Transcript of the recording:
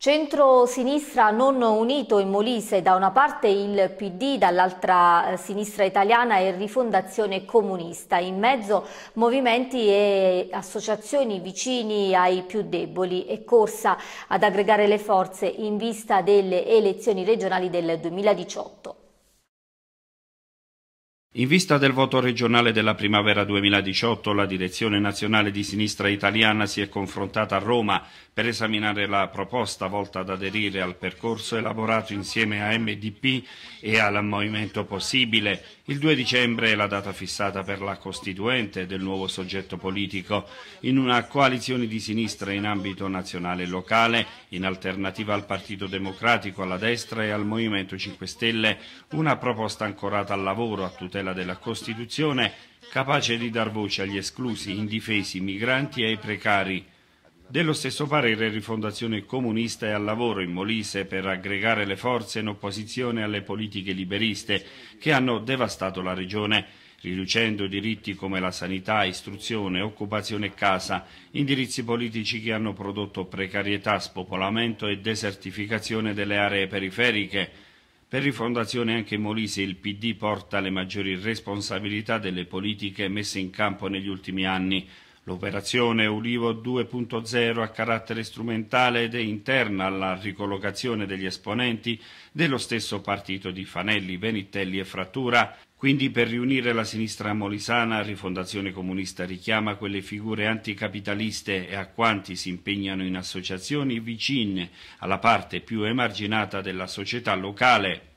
Centro-sinistra non unito in Molise, da una parte il PD, dall'altra eh, sinistra italiana e rifondazione comunista, in mezzo movimenti e associazioni vicini ai più deboli e corsa ad aggregare le forze in vista delle elezioni regionali del 2018. In vista del voto regionale della primavera 2018, la Direzione Nazionale di Sinistra Italiana si è confrontata a Roma per esaminare la proposta volta ad aderire al percorso elaborato insieme a MDP e al Movimento Possibile. Il 2 dicembre è la data fissata per la costituente del nuovo soggetto politico in una coalizione di sinistra in ambito nazionale e locale, in alternativa al Partito Democratico, alla destra e al Movimento 5 Stelle, una proposta ancorata al lavoro a tutela tutela della Costituzione, capace di dar voce agli esclusi, indifesi, migranti e ai precari. Dello stesso parere Rifondazione Comunista è al lavoro in Molise per aggregare le forze in opposizione alle politiche liberiste che hanno devastato la regione, riducendo diritti come la sanità, istruzione, occupazione e casa, indirizzi politici che hanno prodotto precarietà, spopolamento e desertificazione delle aree periferiche, per Rifondazione anche in Molise il PD porta le maggiori responsabilità delle politiche messe in campo negli ultimi anni, L'operazione Ulivo 2.0 ha carattere strumentale ed è interna alla ricollocazione degli esponenti dello stesso partito di Fanelli, Benitelli e Frattura. Quindi per riunire la sinistra molisana, Rifondazione Comunista richiama quelle figure anticapitaliste e a quanti si impegnano in associazioni vicine alla parte più emarginata della società locale